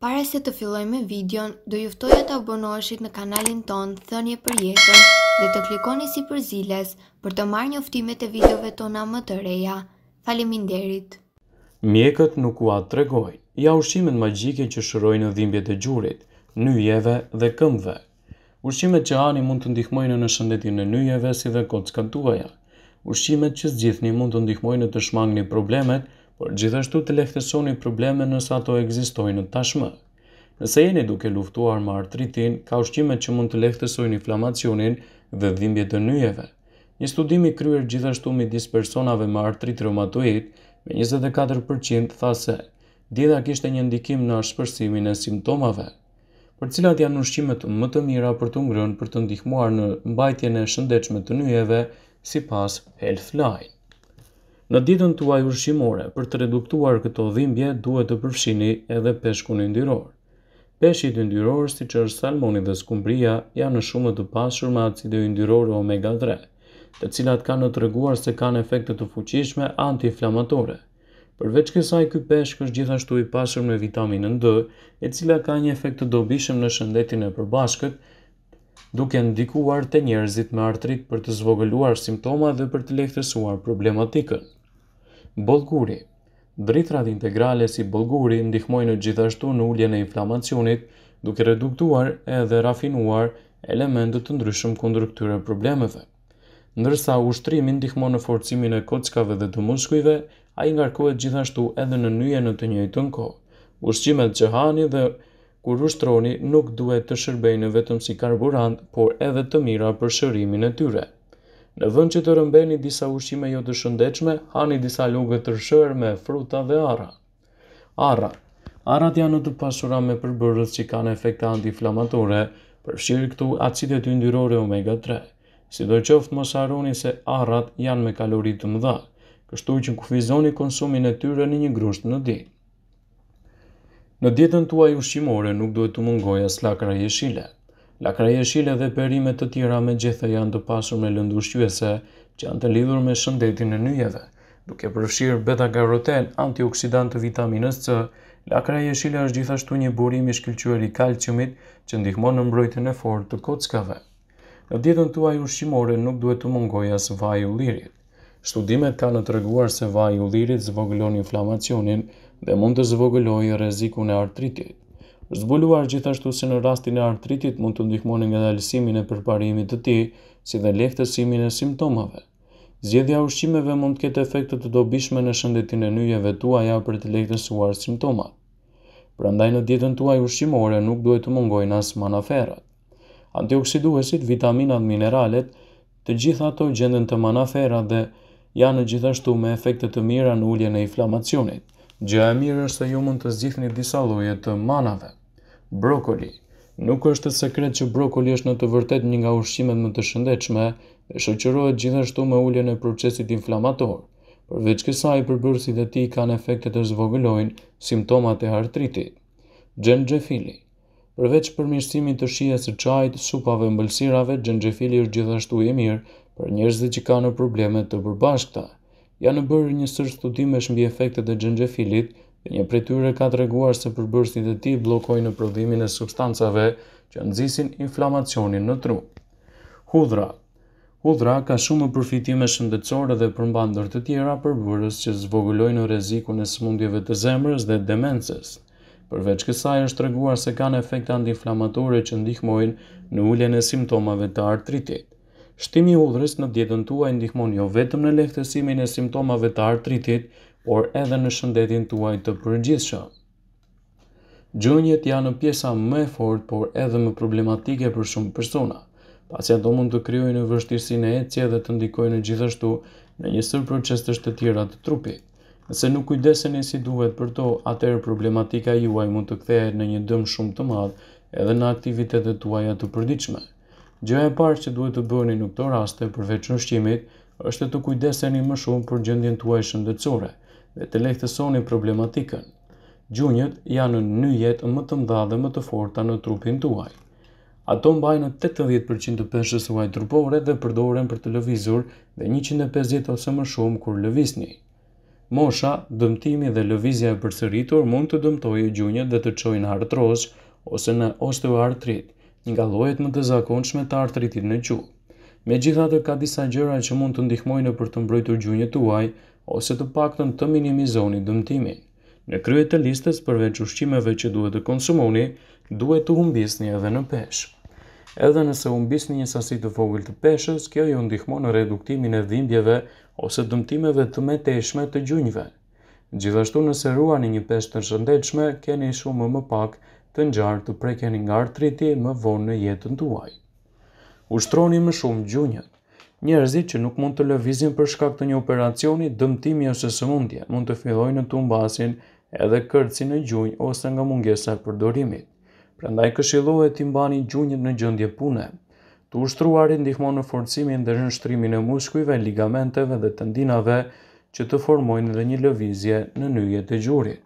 Pare se të filloj me videon, do e të abonoheshit në kanalin ton Thënje për jetën dhe të klikoni si për ziles për të marrë njoftimet e videove tona më të reja. Faleminderit! Mjekët nuk u atë tregoj, ja ushimet magjike që shëroj në dhimbjet e gjurit, nyjeve dhe këmve. Ushimet që ani mund të ndihmojnë në shëndetin e nyjeve si dhe kockatuaja. Ushimet që zgjithni mund të ndihmojnë të shmangni problemet, por gjithashtu të lehtësoni probleme nësë ato egzistojnë tashmë. Nëse jeni duke luftuar më artritin, ka ushqime që mund të lehtësojnë inflamacionin dhe dhimbje të njëjeve. Një studimi kryer gjithashtu me disë personave më artrit reumatoid, me 24% tha se, dida kishte një ndikim në ashpërsimin e simptomave. Për cilat janë ushqimet më të mira për të ngrënë për të ndihmuar në mbajtjen e shëndechme të njëjeve, si pas Healthline. Në ditën tuaj ushqimore, për të reduktuar këto dhimbje, duhet të përfshini edhe peshku në ndyror. Peshit në ndyror, si që është salmoni dhe skumbria, janë në shumë të pasur me acide në ndyror o omega 3, të cilat kanë të reguar se kanë efekte të fuqishme anti-inflamatore. Përveç kësaj, ky peshk është gjithashtu i pasur me vitaminën D, e cila ka një efekt të dobishëm në shëndetin e përbashkët, duke ndikuar të njerëzit me artrit për të zvogëluar simptoma dhe për të lehtësuar problematikën bolguri. Dritrat integrale si bolguri ndihmojnë gjithashtu në ulljen e inflamacionit, duke reduktuar edhe rafinuar elementet të ndryshëm kundër këtyre problemeve. Ndërsa ushtrimi ndihmon në forcimin e kockave dhe të muskujve, a i ngarkohet gjithashtu edhe në nyje në të njëjtën në kohë. Ushqimet që hani dhe kur ushtroni nuk duhet të shërbejnë vetëm si karburant, por edhe të mira për shërimin e tyre. Në vënd që të rëmbeni disa ushqime jo të shëndechme, hani disa lugë të rëshërë me fruta dhe ara. Ara Arat janë të pasura me përbërës që kanë efekta antiflamatore, përshirë këtu acidet të ndyrore omega 3. Si do qoftë mos arroni se arat janë me kaloritë të mëdha, kështu që në kufizoni konsumin e tyre një një grusht në ditë. Në dietën tuaj ushqimore nuk duhet të mungoja slakra jeshile lakra jeshile dhe perimet të tjera me gjitha janë të pasur me lëndu shqyese që janë të lidhur me shëndetin e njëjeve. Duke përshirë beta garoten, antioksidant të vitaminës C, lakra jeshile është gjithashtu një burim i shkilqyër i kalciumit që ndihmon në mbrojtën e forë të kockave. Në ditën tuaj ushqimore nuk duhet të mungoj as vaj u lirit. Studimet ka në treguar se vaj u lirit zvogëlon inflamacionin dhe mund të zvogëlojë rrezikun e artritit zbuluar gjithashtu se në rastin e artritit mund të ndihmoni nga dalësimin e përparimit të ti, si dhe lehtësimin e simptomave. Zjedhja ushqimeve mund të ketë efekte të dobishme në shëndetin e nyjeve tua ja për të lehtësuar simptomat. Prandaj në dietën tuaj ushqimore nuk duhet të mungojnë as manaferat. Antioksiduesit, vitaminat, mineralet, të gjitha ato gjenden të manaferat dhe janë gjithashtu me efekte të mira në ullje në inflamacionit. Gjë e mirë është se ju mund të zgjithni disa lloje të manave. Brokoli Nuk është të sekret që brokoli është në të vërtet një nga ushqimet më të shëndechme, e shëqërojët gjithashtu me ulljen e procesit inflamator. Përveç kësaj, përbërësit e ti kanë efektet e zvogëlojnë simptomat e artritit. Gjenë Përveç përmishësimin të shia së qajt, supave mbëlsirave, gjenë është gjithashtu i mirë për njerëzi që kanë problemet të përbashkta. Janë bërë një sërë shmbi efektet e gjenë Një prej tyre ka treguar se përbërësit e tij bllokojnë në prodhimin e substancave që nxisin inflamacionin në tru. Hudhra. Hudhra ka shumë përfitime shëndetësore dhe përmban ndër të tjera përbërës që zvogëlojnë rrezikun e sëmundjeve të zemrës dhe demencës. Përveç kësaj është treguar se kanë efekte antiinflamatore që ndihmojnë në uljen e simptomave të artritit. Shtimi i hudhrës në dietën tuaj ndihmon jo vetëm në lehtësimin e simptomave të artritit, por edhe në shëndetin tuaj të përgjithshëm. Gjunjet janë pjesa më e fortë, por edhe më problematike për shumë persona. pasja do mund të krijojnë në vështirësinë e ecje dhe të ndikojnë gjithashtu në një sër proceste të tjera të trupit. Nëse nuk kujdeseni si duhet për to, atëherë problematika juaj mund të kthehet në një dëm shumë të madh edhe në aktivitetet tuaja të përditshme. Gjëja e parë që duhet të bëni në këto raste përveç ushqimit është të kujdeseni më shumë për gjendjen tuaj shëndetësore dhe të lehtësoni problematikën. Gjunjët janë në një jetë më të mdha dhe më të forta në trupin tuaj. Ato mbajnë 80% të peshës uaj trupore dhe përdoren për të lëvizur dhe 150 ose më shumë kur lëvisni. Mosha, dëmtimi dhe lëvizja e përsëritur mund të dëmtojë gjunjët dhe të në artroz ose në osteoartrit, një nga lojet më të zakonshme të artritit në Me Megjithatë ka disa gjëra që mund të ndihmojnë për të mbrojtur gjunjët tuaj, ose të paktën të minimizoni dëmtimin. Në krye të listës përveç ushqimeve që duhet të konsumoni, duhet të humbisni edhe në peshë. Edhe nëse humbisni një sasi të vogël të peshës, kjo ju ndihmon në reduktimin e dhimbjeve ose dëmtimeve të meteshme të gjunjve. Gjithashtu nëse ruani një peshë të shëndetshme, keni shumë më pak të ngjarë të prekeni nga artriti më vonë në jetën tuaj. Ushtroni më shumë gjunjët. Njerëzit që nuk mund të lëvizin për shkak të një operacioni, dëmtimi ose sëmundje mund të fillojnë në tumbasin edhe kërci në gjunjë ose nga mungesa për dorimit. Prandaj këshillohet të mbani gjunjët në gjendje pune. Të ushtruari ndihmon në forcimin dhe rënshtrimin e muskujve, ligamenteve dhe tendinave që të formojnë dhe një lëvizje në nyjet e gjurit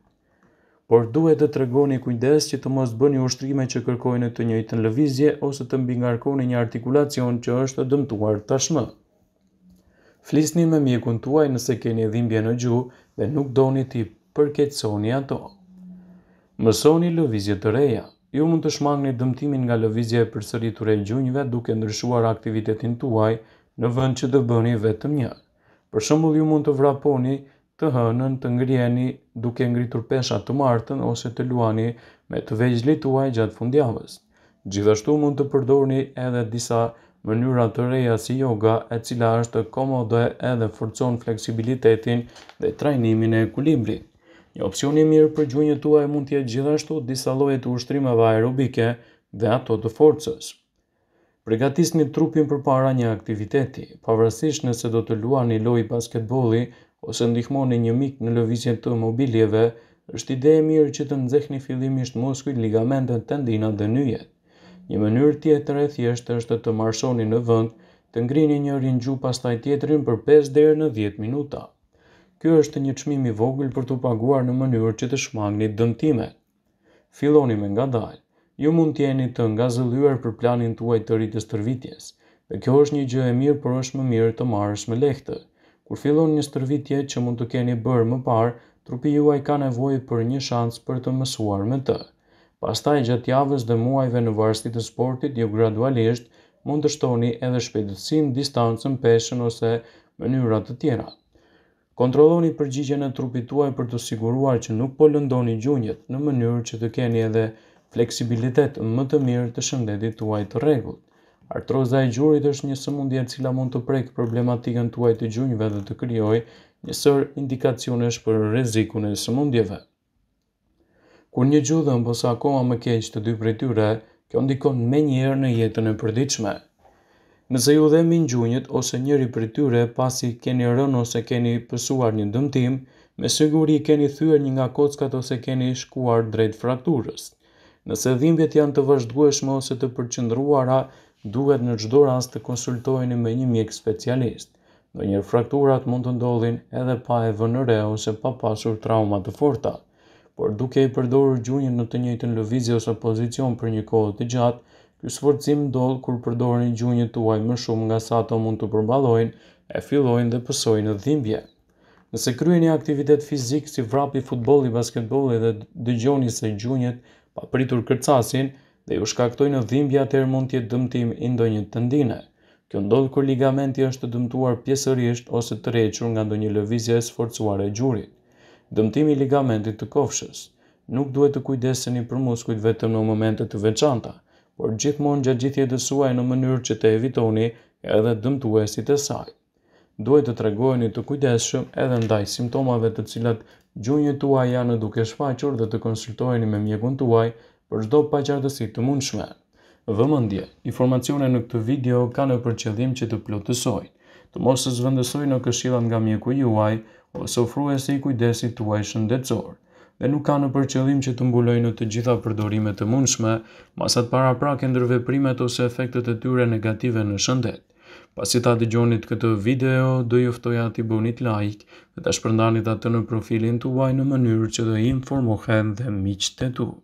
por duhet të tregoni kujdes që të mos bëni ushtrime që kërkojnë të njëjtën lëvizje ose të mbingarkoni një artikulacion që është dëmtuar tashmë. Flisni me mjekun tuaj nëse keni dhimbje në gjuhë dhe nuk doni ti përkeqësoni ato. Mësoni lëvizje të reja. Ju mund të shmangni dëmtimin nga lëvizja e përsëritur e gjunjëve duke ndryshuar aktivitetin tuaj në vend që të bëni vetëm një. Për shembull, ju mund të vraponi të hënën, të ngrieni duke ngritur pesha të martën ose të luani me të vejgjli të uaj gjatë fundjavës. Gjithashtu mund të përdorni edhe disa mënyra të reja si yoga e cila është komode edhe forcon fleksibilitetin dhe trajnimin e kulibri. Një opcioni mirë për gjunjë të uaj mund tjetë gjithashtu disa lojë të ushtrimeve aerobike dhe ato të forcës. Pregatisni trupin për para një aktiviteti, pavrësisht nëse do të luani lojë loj basketboli ose ndihmoni një mik në lëvizjen të mobiljeve, është ide e mirë që të nxehni fillimisht Moskvi ligamentën të ndina dhe njëjet. Një mënyrë tjetër e thjeshtë është të marsoni në vënd të ngrini një rinjë pas taj tjetërin për 5 deri në 10 minuta. Kjo është një qmimi vogël për të paguar në mënyrë që të shmangni dëntimet. Filoni me nga dalë, ju mund tjeni të nga zëlluar për planin të uaj të rritës tërvitjes, dhe kjo është një gjë e mirë por është më mirë të marrësh me lehtë. Kur fillon një stërvitje që mund të keni bërë më parë, trupi juaj ka nevojë për një shans për të mësuar me të. Pastaj gjatë javës dhe muajve në varësi të sportit, ju gradualisht mund të shtoni edhe shpejtësinë, distancën, peshën ose mënyra të tjera. Kontrolloni përgjigjen e trupit tuaj për të siguruar që nuk po lëndoni gjunjët në mënyrë që të keni edhe fleksibilitet më të mirë të shëndetit tuaj të rregullt. Artroza e gjurit është një sëmundje e cila mund të prek problematikën tuaj të gjunjve dhe të kryoj njësër indikacionesh për rezikun e sëmundjeve. Kur një gjudhën posa akoma më keqë të dy për tyre, kjo ndikon me njerë në jetën e përdiqme. Nëse ju dhe minë gjunjët ose njëri për tyre pasi keni rënë ose keni pësuar një dëmtim, me siguri keni thyër një nga kockat ose keni shkuar drejt frakturës. Nëse dhimbjet janë të vazhdueshme ose të përqëndruara, duhet në gjdo rast të konsultojni me një mjek specialist, Në njërë frakturat mund të ndodhin edhe pa e vënëre ose pa pasur trauma të forta, por duke i përdorur gjunjën në të njëjtën lëvizje ose pozicion për një kohë të gjatë, ky sforcim ndodh kur përdorni gjunjën tuaj më shumë nga sa ato mund të përballojnë, e fillojnë dhe pësojnë dhimbje. Nëse kryeni aktivitet fizik si vrapi futbolli, basketbolli dhe dëgjoni se gjunjët papritur kërcasin, dhe ju shkaktojnë dhimbja të erë mund tjetë dëmtim indo një të ndine. Kjo ndodhë kër ligamenti është dëmtuar pjesërisht ose të reqër nga ndonjë lëvizja e sforcuar e gjurit. Dëmtimi ligamentit të kofshës. Nuk duhet të kujdeseni për muskujt vetëm në momentet të veçanta, por gjithmonë gjë gjithje dësuaj në mënyrë që të evitoni edhe dëmtuesit e saj. Duhet të tregojni të kujdeshëm edhe ndaj simptomave të cilat gjunjët tuaj janë duke shfaqur dhe të konsultojeni me mjekun tuaj për çdo paqartësi të mundshme. Vëmendje, informacione në këtë video kanë për qëllim që të plotësojnë, të mos së zvendësojnë në këshillat nga mjeku juaj ose ofruesi i kujdesit tuaj shëndetësor dhe nuk kanë për qëllim që të mbulojnë të gjitha përdorimet e mundshme, masat para prake ndër veprimet ose efektet e tyre negative në shëndet. Pasi ta gjonit këtë video, do juftoja t'i bonit like dhe ta shpërndanit atë në profilin të uaj në mënyrë që do informohen dhe miqë të